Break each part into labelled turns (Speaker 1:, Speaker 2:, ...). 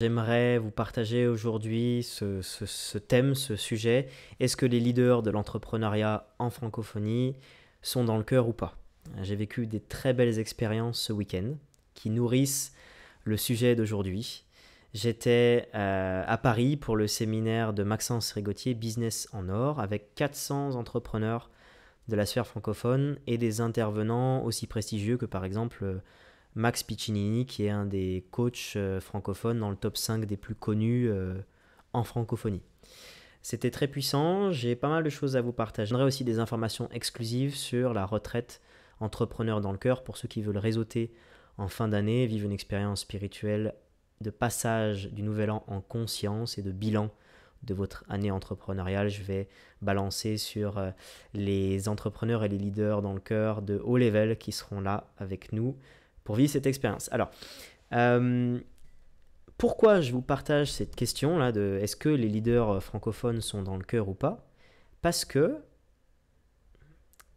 Speaker 1: J'aimerais vous partager aujourd'hui ce, thème, ce sujet. Est-ce que les leaders de l'entrepreneuriat en francophonie sont dans le cœur ou pas J'ai vécu des très belles expériences ce week-end qui nourrissent le sujet d'aujourd'hui. J'étais euh, à Paris pour le séminaire de Maxence Rigotier Business en Or avec 400 entrepreneurs de la sphère francophone et des intervenants aussi prestigieux que par exemple Max Piccinini, qui est un des coachs euh, francophones dans le top 5 des plus connus euh, en francophonie. C'était très puissant, j'ai pas mal de choses à vous partager. J'aimerais aussi des informations exclusives sur la retraite entrepreneur dans le cœur pour ceux qui veulent réseauter en fin d'année, vivre une expérience spirituelle de passage du nouvel an en conscience et de bilan de votre année entrepreneuriale. Je vais balancer sur euh, les entrepreneurs et les leaders dans le cœur de haut level qui seront là avec nous pour vivre cette expérience. Alors, euh, pourquoi je vous partage cette question là de est-ce que les leaders euh, francophones sont dans le cœur ou pas Parce que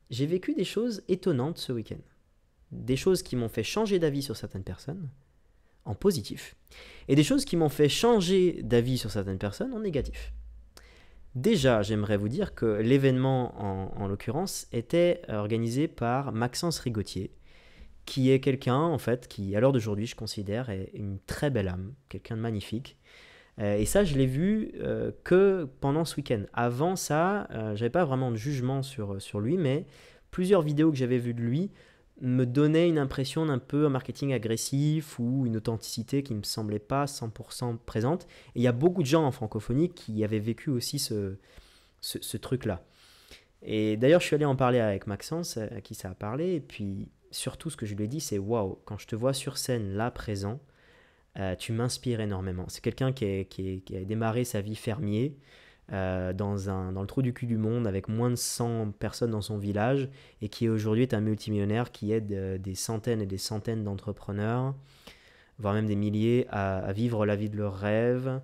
Speaker 1: j'ai vécu des choses étonnantes ce week-end. Des choses qui m'ont fait changer d'avis sur certaines personnes en positif. Et des choses qui m'ont fait changer d'avis sur certaines personnes en négatif. Déjà, j'aimerais vous dire que l'événement en, l'occurrence était organisé par Maxence Rigotier, qui est quelqu'un, en fait, qui, à l'heure d'aujourd'hui, je considère, est une très belle âme, quelqu'un de magnifique. Euh, et ça, je l'ai vu euh, que pendant ce week-end. Avant ça, je euh, j'avais pas vraiment de jugement sur, sur lui, mais plusieurs vidéos que j'avais vues de lui me donnaient une impression d'un peu un marketing agressif ou une authenticité qui me semblait pas 100% présente. Et il y a beaucoup de gens en francophonie qui avaient vécu aussi ce, ce, ce truc-là. Et d'ailleurs, je suis allé en parler avec Maxence, à qui ça a parlé, et puis surtout, ce que je lui ai dit, c'est waouh, quand je te vois sur scène là, présent, euh, tu m'inspires énormément. C'est quelqu'un qui, a démarré sa vie fermier. Euh, dans, un, le trou du cul du monde avec moins de 100 personnes dans son village et qui aujourd'hui est un multimillionnaire qui aide euh, des centaines et des centaines d'entrepreneurs, voire même des milliers, à, à, vivre la vie de leurs rêves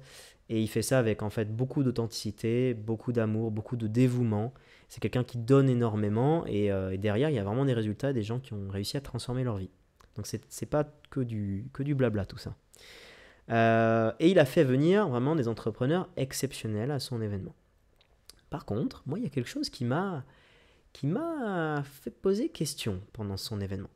Speaker 1: et il fait ça avec en fait beaucoup d'authenticité, beaucoup d'amour, beaucoup de dévouement. C'est quelqu'un qui donne énormément et, euh, derrière, il y a vraiment des résultats, des gens qui ont réussi à transformer leur vie. Donc c'est pas que du, que du blabla tout ça. Euh, et il a fait venir vraiment des entrepreneurs exceptionnels à son événement. Par contre, moi, il y a quelque chose qui m'a qui m'a fait poser question pendant son événement.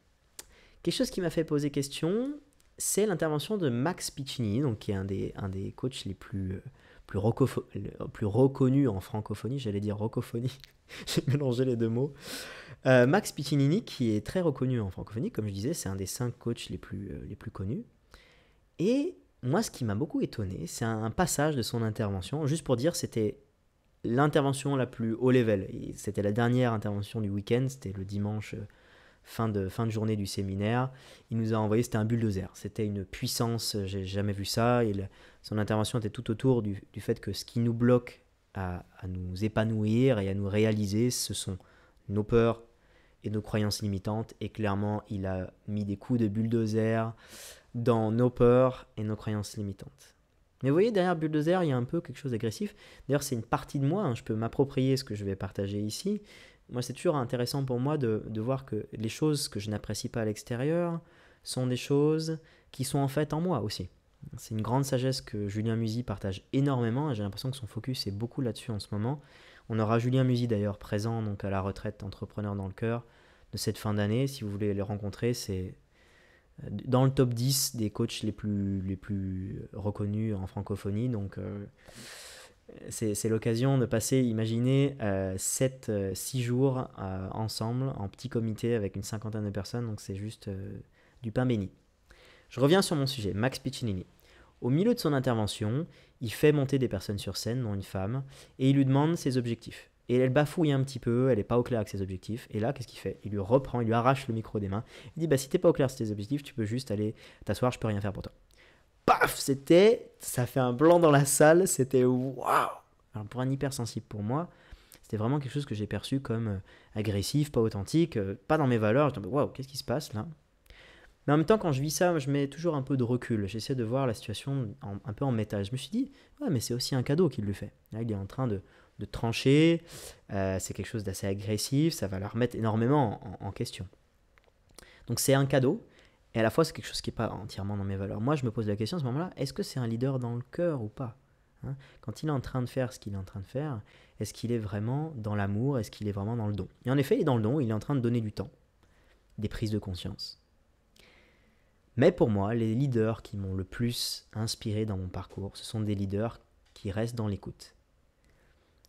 Speaker 1: Quelque chose qui m'a fait poser question, c'est l'intervention de Max Piccinini, donc qui est un des, un des coachs les plus, euh, plus, euh, plus reconnus en francophonie, j'allais dire rocophonie, j'ai mélangé les deux mots. Euh, Max Piccinini, qui est très reconnu en francophonie, comme je disais, c'est un des cinq coachs les plus, les plus connus. Et moi, ce qui m'a beaucoup étonné, c'est un, passage de son intervention, juste pour dire, c'était l'intervention la plus haut level. C'était la dernière intervention du week-end, c'était le dimanche fin de, fin de journée du séminaire. Il nous a envoyé, c'était un bulldozer, c'était une puissance, j'ai jamais vu ça. son intervention était tout autour du, fait que ce qui nous bloque à, nous épanouir et à nous réaliser, ce sont nos peurs et nos croyances limitantes. Et clairement, il a mis des coups de bulldozer dans nos peurs et nos croyances limitantes. Mais vous voyez, derrière bulldozer, il y a un peu quelque chose d'agressif. D'ailleurs, c'est une partie de moi, hein, je peux m'approprier ce que je vais partager ici, moi, c'est toujours intéressant pour moi de, de, voir que les choses que je n'apprécie pas à l'extérieur sont des choses qui sont en fait en moi aussi. C'est une grande sagesse que Julien Musy partage énormément et j'ai l'impression que son focus est beaucoup là-dessus en ce moment. On aura Julien Musy d'ailleurs présent donc à la retraite entrepreneur dans le cœur de cette fin d'année. Si vous voulez le rencontrer, c'est euh, dans le top 10 des coachs les plus, les plus reconnus en francophonie. Donc. Euh, c'est l'occasion de passer, imaginez, 7-6 euh, euh, jours euh, ensemble, en petit comité avec une cinquantaine de personnes, donc c'est juste du pain béni. Je reviens sur mon sujet, Max Piccinini. Au milieu de son intervention, il fait monter des personnes sur scène, dont une femme, et il lui demande ses objectifs. Et elle bafouille un petit peu, elle n'est pas au clair avec ses objectifs. Et là, qu'est-ce qu'il fait Il lui reprend, il lui arrache le micro des mains. Il dit Bah, si t'es pas au clair sur tes objectifs, tu peux juste aller t'asseoir, je peux rien faire pour toi paf, c'était, ça fait un blanc dans la salle, c'était waouh. Alors pour un hypersensible pour moi, c'était vraiment quelque chose que j'ai perçu comme euh, agressif, pas authentique, euh, pas dans mes valeurs. Je me waouh, qu'est-ce qui se passe là Mais en même temps, quand je vis ça, je mets toujours un peu de recul. J'essaie de voir la situation un peu en métal. Je me suis dit, ouais, mais c'est aussi un cadeau qu'il lui fait. Là, il est en train de, trancher, euh, c'est quelque chose d'assez agressif, ça va la remettre énormément en question. Donc c'est un cadeau, et à la fois, c'est quelque chose qui n'est pas entièrement dans mes valeurs. Moi, je me pose la question à ce moment-là, est-ce que c'est un leader dans le cœur ou pas hein Quand il est en train de faire ce qu'il est en train de faire, est-ce qu'il est vraiment dans l'amour Est-ce qu'il est vraiment dans le don Et en effet, il est dans le don, il est en train de donner du temps, des prises de conscience. Mais pour moi, les leaders qui m'ont le plus inspiré dans mon parcours, ce sont des leaders qui restent dans l'écoute.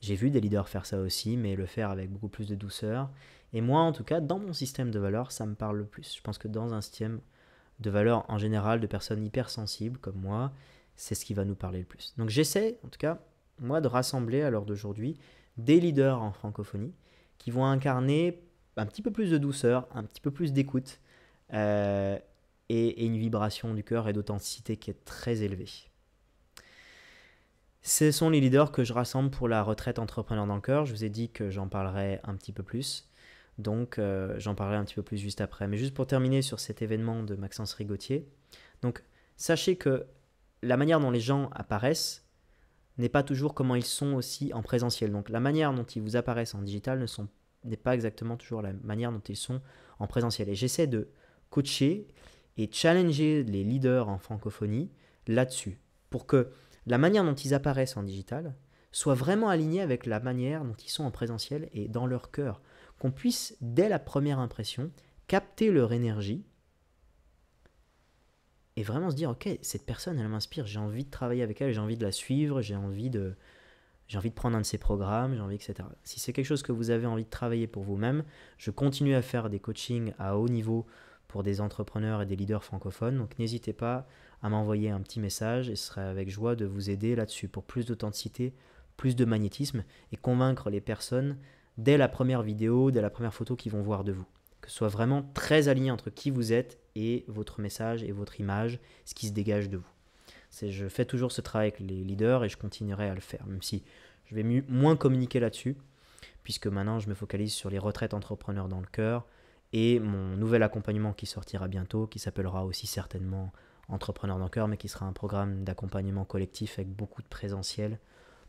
Speaker 1: J'ai vu des leaders faire ça aussi, mais le faire avec beaucoup plus de douceur. Et moi, en tout cas, dans mon système de valeurs, ça me parle le plus. Je pense que dans un système de valeurs en général de personnes hypersensibles comme moi, c'est ce qui va nous parler le plus. Donc j'essaie, en tout cas, moi, de rassembler à l'heure d'aujourd'hui des leaders en francophonie qui vont incarner un petit peu plus de douceur, un petit peu plus d'écoute euh, et, et, une vibration du cœur et d'authenticité qui est très élevée. Ce sont les leaders que je rassemble pour la retraite entrepreneur dans le cœur. Je vous ai dit que j'en parlerai un petit peu plus. Donc euh, j'en parlerai un petit peu plus juste après. Mais juste pour terminer sur cet événement de Maxence Rigottier. donc sachez que la manière dont les gens apparaissent n'est pas toujours comment ils sont aussi en présentiel. Donc la manière dont ils vous apparaissent en digital ne sont n'est pas exactement toujours la manière dont ils sont en présentiel. Et j'essaie de coacher et challenger les leaders en francophonie là-dessus, pour que la manière dont ils apparaissent en digital soit vraiment alignée avec la manière dont ils sont en présentiel et dans leur cœur qu'on puisse, dès la première impression, capter leur énergie et vraiment se dire, ok, cette personne, elle m'inspire, j'ai envie de travailler avec elle, j'ai envie de la suivre, j'ai envie de, j'ai envie de prendre un de ses programmes, j'ai envie, etc. Si c'est quelque chose que vous avez envie de travailler pour vous-même, je continue à faire des coachings à haut niveau pour des entrepreneurs et des leaders francophones. Donc n'hésitez pas à m'envoyer un petit message et ce serait avec joie de vous aider là-dessus pour plus d'authenticité, plus de magnétisme et convaincre les personnes dès la première vidéo, dès la première photo qu'ils vont voir de vous. Que ce soit vraiment très aligné entre qui vous êtes et votre message et votre image, ce qui se dégage de vous. C'est, je fais toujours ce travail avec les leaders et je continuerai à le faire, même si je vais moins communiquer là-dessus, puisque maintenant je me focalise sur les retraites entrepreneurs dans le cœur et mon nouvel accompagnement qui sortira bientôt, qui s'appellera aussi certainement Entrepreneurs dans le cœur, mais qui sera un programme d'accompagnement collectif avec beaucoup de présentiel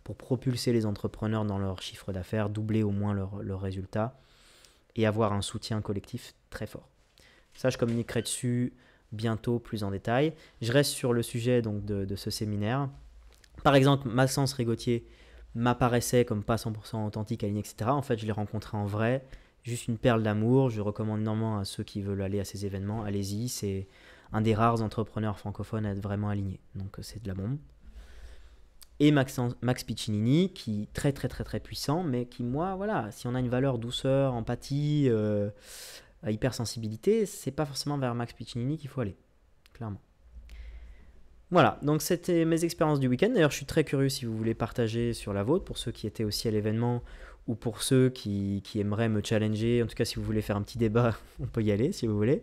Speaker 1: pour propulser les entrepreneurs dans leur chiffre d'affaires, doubler au moins leurs résultats et avoir un soutien collectif très fort. Ça, je communiquerai dessus bientôt plus en détail. Je reste sur le sujet donc, de, ce séminaire. Par exemple, sens Rigotier m'apparaissait comme pas 100% authentique, aligné, etc. En fait, je l'ai rencontré en vrai. Juste une perle d'amour. Je recommande énormément à ceux qui veulent aller à ces événements. Allez-y, c'est un des rares entrepreneurs francophones à être vraiment aligné. Donc, c'est de la bombe et Max, Max Piccinini, qui est très très très très puissant, mais qui moi, voilà, si on a une valeur douceur, empathie, euh, euh, hypersensibilité, c'est pas forcément vers Max Piccinini qu'il faut aller, clairement. Voilà, donc c'était mes expériences du week-end. D'ailleurs, je suis très curieux si vous voulez partager sur la vôtre, pour ceux qui étaient aussi à l'événement ou pour ceux qui, qui, aimeraient me challenger. En tout cas, si vous voulez faire un petit débat, on peut y aller si vous voulez.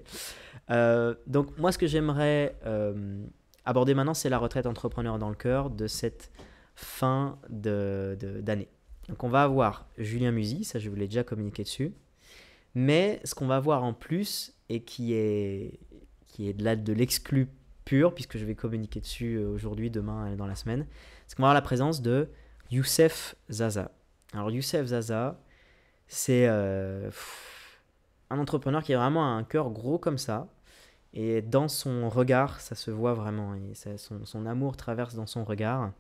Speaker 1: Euh, donc, moi, ce que j'aimerais... Euh, aborder maintenant, c'est la retraite entrepreneur dans le cœur de cette fin d'année. De, Donc on va avoir Julien Musi, ça je vous l'ai déjà communiqué dessus. Mais ce qu'on va voir en plus, et qui est, qui est de l'exclus l'exclu pur, puisque je vais communiquer dessus euh, aujourd'hui, demain et dans la semaine, c'est qu'on va avoir la présence de Youssef Zaza. Alors Youssef Zaza, c'est euh, un entrepreneur qui a vraiment un cœur gros comme ça, et dans son regard, ça se voit vraiment. Et son, amour traverse dans son regard.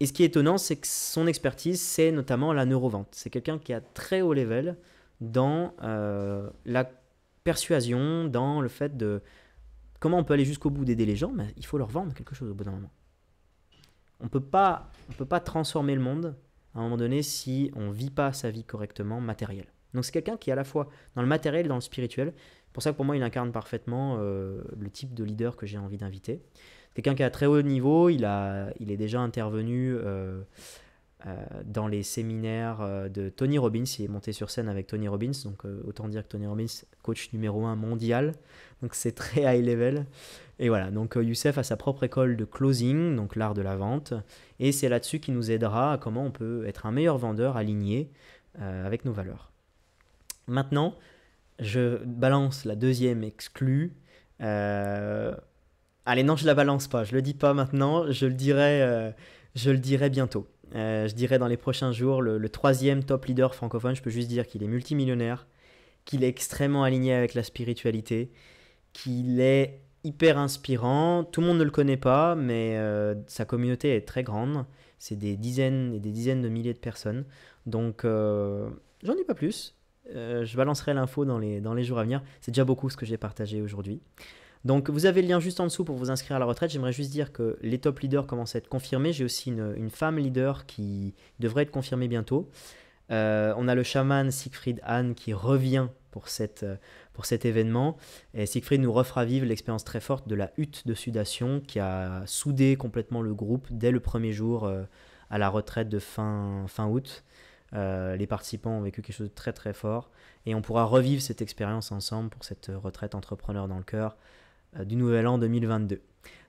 Speaker 1: Et ce qui est étonnant, c'est que son expertise, c'est notamment la neurovente. C'est quelqu'un qui a très haut level dans euh, la persuasion, dans le fait de comment on peut aller jusqu'au bout d'aider les gens, mais il faut leur vendre quelque chose au bout d'un moment. On ne peut pas transformer le monde à un moment donné si on vit pas sa vie correctement matérielle. Donc c'est quelqu'un qui est à la fois dans le matériel et dans le spirituel, pour ça pour moi, il incarne parfaitement euh, le type de leader que j'ai envie d'inviter. Quelqu'un qui a très haut niveau, il, a, il est déjà intervenu euh, euh, dans les séminaires de Tony Robbins. Il est monté sur scène avec Tony Robbins, donc autant dire que Tony Robbins, coach numéro un mondial, donc c'est très high level. Et voilà, donc Youssef a sa propre école de closing, donc l'art de la vente, et c'est là-dessus qu'il nous aidera à comment on peut être un meilleur vendeur aligné avec nos valeurs. Maintenant, je balance la deuxième exclue. Euh, allez, non, je la balance pas. Je le dis pas maintenant. Je le dirai, euh, bientôt. Euh, je dirai dans les prochains jours le, troisième top leader francophone. Je peux juste dire qu'il est multimillionnaire, qu'il est extrêmement aligné avec la spiritualité, qu'il est hyper inspirant. Tout le monde ne le connaît pas, mais sa communauté est très grande. C'est des dizaines et des dizaines de milliers de personnes. Donc, j'en dis pas plus. Euh, je balancerai l'info dans les, jours à venir. C'est déjà beaucoup ce que j'ai partagé aujourd'hui. Donc vous avez le lien juste en dessous pour vous inscrire à la retraite. J'aimerais juste dire que les top leaders commencent à être confirmés. J'ai aussi une, femme leader qui devrait être confirmée bientôt. Euh, on a le chaman Siegfried Hahn qui revient euh, pour, cet événement. Et Siegfried nous refera vivre l'expérience très forte de la hutte de sudation qui a soudé complètement le groupe dès le premier jour à la retraite de fin août. Euh, les participants ont vécu quelque chose de très très fort et on pourra revivre cette expérience ensemble pour cette euh, retraite entrepreneur dans le cœur euh, du nouvel an 2022.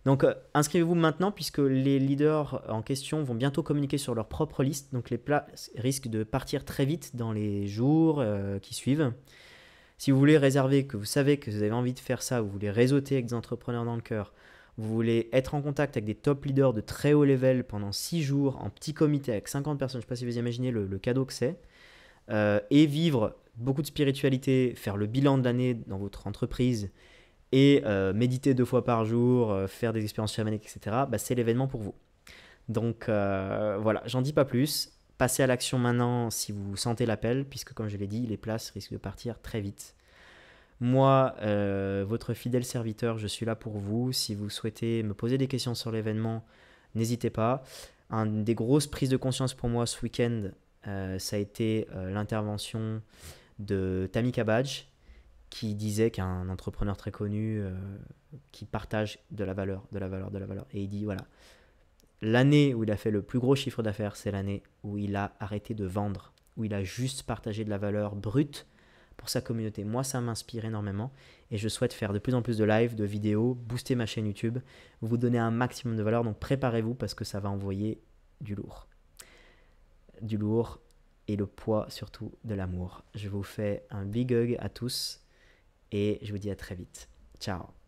Speaker 1: Donc inscrivez-vous maintenant puisque les leaders en question vont bientôt communiquer sur leur propre liste, donc les places risquent de partir très vite dans les jours qui suivent. Si vous voulez réserver, que vous savez que vous avez envie de faire ça, vous voulez réseauter avec des entrepreneurs dans le cœur, vous voulez être en contact avec des top leaders de très haut level pendant 6 jours en petit comité avec 50 personnes, je ne sais pas si vous imaginez le, cadeau que c'est, euh, et vivre beaucoup de spiritualité, faire le bilan de l'année dans votre entreprise et euh, méditer deux fois par jour, euh, faire des expériences chamaniques, etc., bah, c'est l'événement pour vous. Donc voilà, j'en dis pas plus. Passez à l'action maintenant si vous sentez l'appel, puisque comme je l'ai dit, les places risquent de partir très vite. Moi, euh, votre fidèle serviteur, je suis là pour vous. Si vous souhaitez me poser des questions sur l'événement, n'hésitez pas. Un des grosses prises de conscience pour moi ce week-end, euh, ça a été euh, l'intervention de Tammy Kabadge, qui disait qu'un entrepreneur très connu qui partage de la valeur, de la valeur, de la valeur. Et il dit voilà, l'année où il a fait le plus gros chiffre d'affaires, c'est l'année où il a arrêté de vendre, où il a juste partagé de la valeur brute sa communauté. Moi, ça m'inspire énormément et je souhaite faire de plus en plus de lives, de vidéos, booster ma chaîne YouTube, vous donner un maximum de valeur. Donc préparez-vous parce que ça va envoyer du lourd. Du lourd et le poids surtout de l'amour. Je vous fais un big hug à tous et je vous dis à très vite. Ciao